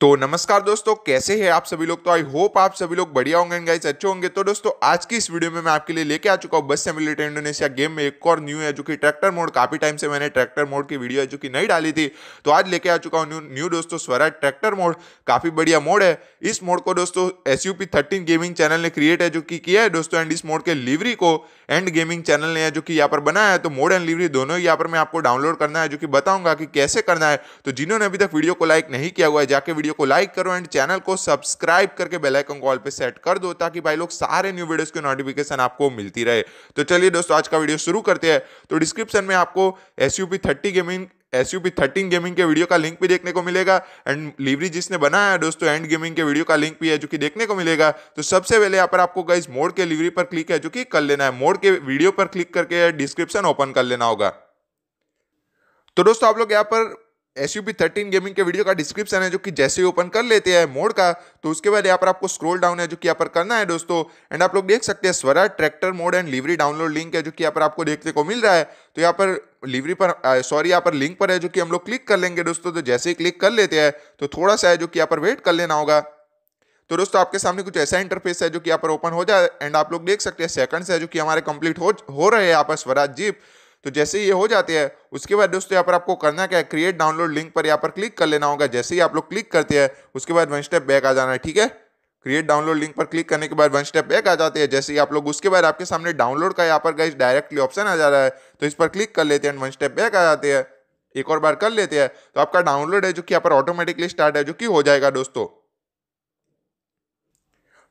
तो नमस्कार दोस्तों कैसे हैं आप सभी लोग तो आई होप आप सभी लोग बढ़िया होंगे गाइस अच्छे होंगे तो दोस्तों आज की इस वीडियो में मैं आपके लिए लेके आ चुका हूँ बस सिमुलेटर इंडोनेशिया गेम में एक और न्यू है जो कि ट्रैक्टर मोड काफी टाइम से मैंने ट्रैक्टर मोड की वीडियो है जो कि नहीं डाली थी तो आज लेके आ चुका हूँ न्यू न्यू दोस्तों स्वराज ट्रैक्टर मोड काफी बढ़िया मोड है इस मोड को दोस्तों एस यू गेमिंग चैनल ने क्रिएट है जो कि किया है दोस्तों एंड इस मोड के लिवरी को एंड गेमिंग चैनल है जो कि यहाँ पर बना है तो मोड एंड लिवरी दोनों यहाँ पर मैं आपको डाउनलोड करना है जो कि बताऊंगा कि कैसे करना है तो जिन्होंने अभी तक वीडियो को लाइक नहीं किया हुआ है जाके वीडियो को लाइक करो एंड चैनल को सब्सक्राइब करके बेलाइकन कॉल पर सेट कर दो ताकि भाई लोग सारे न्यू वीडियोज की नोटिफिकेशन आपको मिलती रहे तो चलिए दोस्तों आज का वीडियो शुरू करते हैं तो डिस्क्रिप्शन में आपको S U gaming S U thirteen gaming के वीडियो का लिंक भी देखने को मिलेगा एंड लिवरी जिसने बनाया है दोस्तों एंड गेमिंग के वीडियो का लिंक भी है जो कि देखने को मिलेगा तो सबसे पहले यहाँ पर आपको गाइज मोड के लिवरी पर क्लिक है जो कि कर लेना है मोड के वीडियो पर क्लिक करके डिस्क्रिप्शन ओपन कर लेना होगा तो दोस्तों आप लोग यहाँ पर S U P thirteen gaming के वीडियो का डिस्क्रिप्शन है जो कि जैसे ही ओपन कर लेते हैं मोड का तो उसके बाद यहाँ पर आपको स्क्रॉल डाउन है जो कि यहाँ पर करना है दोस्तों एंड आप लोग देख सकते हैं Swaraj tractor mod and livery download link है जो कि यहाँ पर आपको देखने को मिल रहा है तो यहाँ पर डिलीवरी पर सॉरी यहाँ पर लिंक पर है जो कि हम लोग क्लिक कर लेंगे दोस्तों तो जैसे ही क्लिक कर लेते हैं तो थोड़ा सा है जो कि यहाँ पर वेट कर लेना होगा तो दोस्तों आपके सामने कुछ ऐसा इंटरफेस है जो कि यहाँ पर ओपन हो जाए एंड आप लोग देख सकते हैं सेकंड है जो कि हमारे कंप्लीट हो हो रहे हैं यहाँ पर स्वराज जीप तो जैसे ये हो जाते हैं उसके बाद दोस्तों यहाँ पर आपको करना क्या है क्रिएट डाउनलोड लिंक पर यहाँ पर क्लिक कर लेना होगा जैसे ही आप लोग क्लिक करते हैं उसके बाद वन स्टेप बैक आ जाना है ठीक है क्रिएट डाउनलोड लिंक पर क्लिक करने के बाद वन स्टेप बैक आ जाते हैं जैसे ही आप लोग उसके बाद आपके सामने डाउनलोड का यहाँ पर गाइस डायरेक्टली ऑप्शन आ जा रहा है तो इस पर क्लिक कर लेते हैं वन स्टेप बैक आ जाते हैं एक और बार कर लेते हैं तो आपका डाउनलोड है जो कि यहाँ पर ऑटोमेटिकली स्टार्ट है जो कि हो जाएगा दोस्तों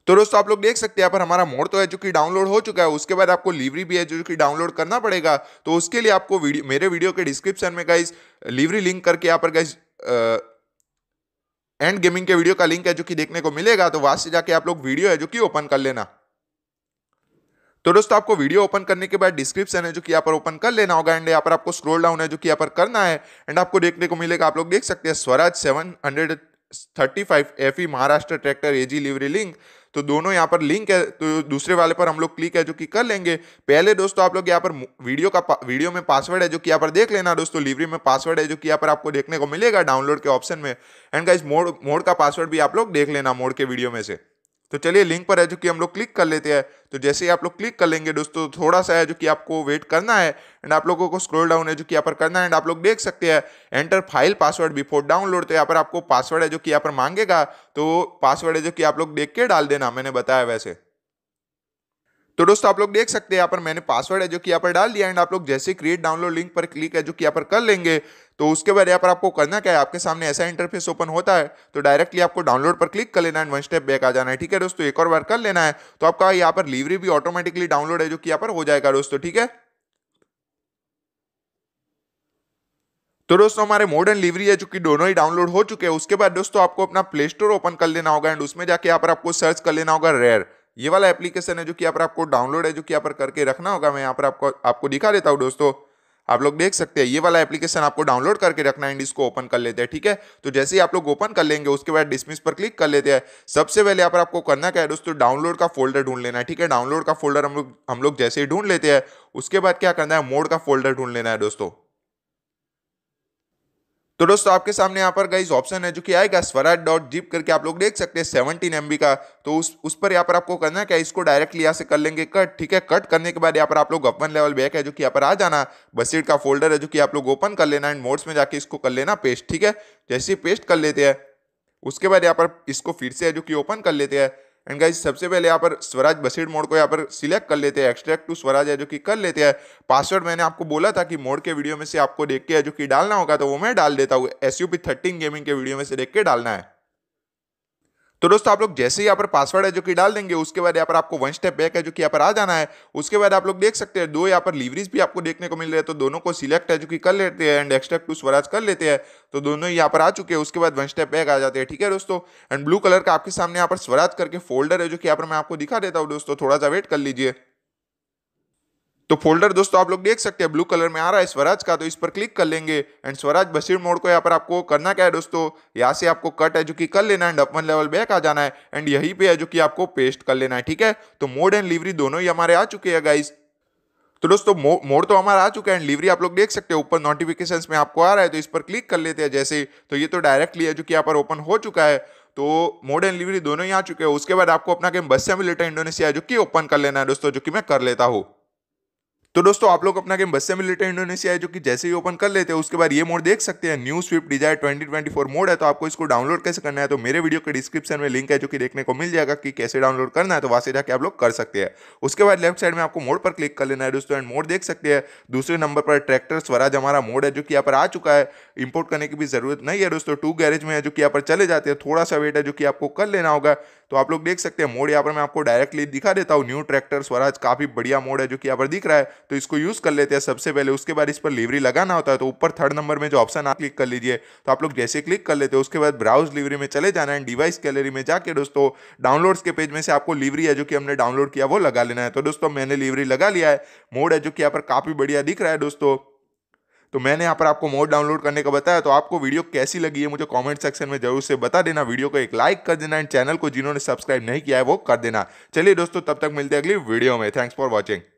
तो दोस्तों आप लोग देख सकते हैं यहाँ पर हमारा मोड तो है जो कि डाउनलोड हो चुका है उसके बाद आपको लिवरी भी है जो कि डाउनलोड करना पड़ेगा तो उसके लिए आपको वीडियो मेरे वीडियो के डिस्क्रिप्शन में गाइज लिवरी लिंक करके यहाँ पर गाइज एंड गेमिंग के वीडियो का लिंक है जो कि देखने को मिलेगा तो वहां से जाके आप लोग वीडियो है जो कि ओपन कर लेना तो दोस्तों आपको वीडियो ओपन करने के बाद डिस्क्रिप्शन है जो कि यहाँ पर ओपन कर लेना होगा एंड यहाँ पर आपको स्क्रॉल डाउन है जो कि यहाँ पर करना है एंड आपको देखने को मिलेगा आप लोग देख सकते हैं Swaraj seven hundred thirty five F E Maharashtra tractor एजी लिवरी लिंक तो दोनों यहाँ पर लिंक है तो दूसरे वाले पर हम लोग क्लिक है जो कि कर लेंगे पहले दोस्तों आप लोग यहाँ पर वीडियो का वीडियो में पासवर्ड है जो कि यहाँ पर देख लेना दोस्तों लिवरी में पासवर्ड है जो कि यहाँ पर आपको देखने को मिलेगा डाउनलोड के ऑप्शन में एंड का मोड मोड का पासवर्ड भी आप लोग देख लेना मोड के वीडियो में से तो चलिए लिंक पर है जो कि हम लोग क्लिक कर लेते हैं तो जैसे ही आप लोग क्लिक कर लेंगे दोस्तों तो थोड़ा सा है जो कि आपको वेट करना है एंड आप लोगों को स्क्रॉल डाउन है जो कि यहाँ पर करना है एंड आप लोग देख सकते हैं enter file password before download तो यहाँ पर आपको पासवर्ड है जो कि यहाँ पर मांगेगा तो पासवर्ड है जो कि आप लोग देख के डाल देना मैंने बताया वैसे तो दोस्तों आप लोग देख सकते हैं यहाँ पर मैंने पासवर्ड है जो कि यहाँ पर डाल दिया एंड आप लोग जैसे क्रिएट डाउनलोड लिंक पर क्लिक है जो कि यहाँ पर कर लेंगे तो उसके बाद यहाँ पर आपको करना क्या है आपके सामने ऐसा इंटरफेस ओपन होता है तो डायरेक्टली आपको डाउनलोड पर क्लिक कर लेना है वन स्टेप बैक आ जाना है ठीक है दोस्तों एक और बार कर लेना है तो आपका यहाँ पर लिवरी भी ऑटोमेटिकली डाउनलोड है जो कि यहाँ पर हो जाएगा दोस्तों ठीक है तो दोस्तों हमारे मॉडर्न लिवरी है जो कि दोनों ही डाउनलोड हो चुके हैं उसके बाद दोस्तों आपको अपना प्ले स्टोर ओपन कर लेना होगा एंड उसमें जाके यहाँ पर आपको सर्च कर लेना होगा रेयर ये वाला एप्लीकेशन है जो कि यहाँ पर आपको डाउनलोड है जो कि यहाँ पर करके रखना होगा मैं यहाँ पर आपको आपको दिखा देता हूँ दोस्तों आप लोग देख सकते हैं ये वाला एप्लीकेशन आपको डाउनलोड करके रखना है एंड इसको ओपन कर लेते हैं ठीक है तो जैसे ही आप लोग ओपन कर लेंगे उसके बाद डिसमिस पर क्लिक कर लेते हैं सबसे पहले यहाँ पर आपको करना क्या है दोस्तों डाउनलोड का फोल्डर ढूंढ लेना है ठीक है डाउनलोड का फोल्डर हम लोग हम लोग जैसे ही ढूंढ लेते हैं उसके बाद क्या करना है मोड का फोल्डर ढूंढ लेना है दोस्तों तो दोस्तों आपके सामने यहाँ पर गाइज ऑप्शन है जो कि आएगा स्वराज डॉट जीप करके आप लोग देख सकते हैं सेवनटीन एम का तो उस उस पर यहाँ पर आपको करना है क्या इसको डायरेक्टली यहाँ से कर लेंगे कट ठीक है कट करने के बाद यहाँ पर आप लोग अपन लेवल बैक है जो कि यहाँ पर आ जाना बसीड का फोल्डर है जो कि आप लोग ओपन कर लेना एंड मोड्स में जाके इसको कर लेना पेस्ट ठीक है जैसे ही पेस्ट कर लेते हैं उसके बाद यहाँ पर इसको फिर से है जो कि ओपन कर लेते हैं एंड गाइज सबसे पहले यहाँ पर स्वराज बसीड मोड को यहाँ पर सिलेक्ट कर लेते हैं एक्सट्रैक्ट टू स्वराज है जो कि कर लेते हैं पासवर्ड मैंने आपको बोला था कि मोड के वीडियो में से आपको देख के जो कि डालना होगा तो वो मैं डाल देता हूँ S U P thirteen gaming के वीडियो में से देख के डालना है तो दोस्तों आप लोग जैसे ही यहाँ पर पासवर्ड है जो कि डाल देंगे उसके बाद यहाँ पर आपको वन स्टेप बैक है जो कि यहाँ पर आ जाना है उसके बाद आप लोग देख सकते हैं दो यहाँ पर लीवरीज भी आपको देखने को मिल रहा है तो दोनों को सिलेक्ट है जो कि कर लेते हैं एंड एक्स्ट्रा टू स्वराज कर लेते हैं तो दोनों यहाँ पर आ चुके हैं उसके बाद वन स्टेप बैक आ जाते हैं ठीक है दोस्तों एंड ब्लू कलर का आपके सामने यहाँ पर स्वराज करके फोल्डर है जो कि यहाँ पर मैं आपको दिखा देता हूँ दोस्तों थोड़ा सा वेट कर लीजिए तो फोल्डर दोस्तों आप लोग देख सकते हैं ब्लू कलर में आ रहा है स्वराज का तो इस पर क्लिक कर लेंगे एंड स्वराज बशीर मोड को यहाँ पर आपको करना क्या है दोस्तों यहाँ से आपको कट है जो कि कर लेना है एंड अपन लेवल बैक आ जाना है एंड यही पे है जो कि आपको पेस्ट कर लेना है ठीक है तो मोड एंड लिवरी दोनों ही हमारे आ चुके हैं गाइस तो दोस्तों मोड तो हमारा आ चुका है एंड लिवरी आप लोग देख सकते हो ऊपर नोटिफिकेशन में आपको आ रहा है तो इस पर क्लिक कर लेते हैं जैसे तो ये तो डायरेक्टली है जो कि यहाँ पर ओपन हो चुका है तो मोड एंड लिवरी दोनों ही आ चुके हैं उसके बाद आपको अपना गेम बस से मिलेटर इंडोनेशिया जो कि ओपन कर लेना है दोस्तों जो कि मैं कर लेता हूँ तो दोस्तों आप लोग अपना गेम बस्से में मिलेटर इंडोनेशिया है जो कि जैसे ही ओपन कर लेते हैं उसके बाद ये मोड देख सकते हैं न्यू स्विफ्ट डिजायर 2024 मोड है तो आपको इसको डाउनलोड कैसे करना है तो मेरे वीडियो के डिस्क्रिप्शन में लिंक है जो कि देखने को मिल जाएगा कि कैसे डाउनलोड करना है तो वहां से जाकर आप लोग कर सकते हैं उसके बाद लेफ्ट साइड में आपको मोड पर क्लिक कर लेना है दोस्तों एंड मोड देख सकते हैं दूसरे नंबर पर ट्रैक्टर स्वराज हमारा मोड है जो कि यहाँ पर आ चुका है इंपोर्ट करने की भी जरूरत नहीं है दोस्तों टू गैरेज में है जो कि यहाँ पर चले जाते हैं थोड़ा सा वेट है जो कि आपको कर लेना होगा तो आप लोग देख सकते हैं मोड यहाँ पर मैं आपको डायरेक्टली दिखा देता हूँ न्यू ट्रैक्टर स्वराज काफी बढ़िया मोड है जो कि यहाँ पर दिख रहा है तो इसको यूज़ कर लेते हैं सबसे पहले उसके बाद इस पर लिवरी लगाना होता है तो ऊपर थर्ड नंबर में जो ऑप्शन आप क्लिक कर लीजिए तो आप लोग जैसे क्लिक कर लेते हैं उसके बाद ब्राउज लिवरी में चले जाना है डिवाइस गैलरी में जाके दोस्तों डाउनलोड्स के पेज में से आपको लिवरी है जो कि हमने डाउनलोड किया वो लगा लेना है तो दोस्तों मैंने लिवरी लगा लिया है मोड है जो कि यहाँ पर काफ़ी बढ़िया दिख रहा है दोस्तों तो मैंने यहाँ पर आपको मोड डाउनलोड करने का बताया तो आपको वीडियो कैसी लगी है मुझे कमेंट सेक्शन में जरूर से बता देना वीडियो को एक लाइक कर देना एंड चैनल को जिन्होंने सब्सक्राइब नहीं किया है वो कर देना चलिए दोस्तों तब तक मिलते हैं अगली वीडियो में थैंक्स फॉर वॉचिंग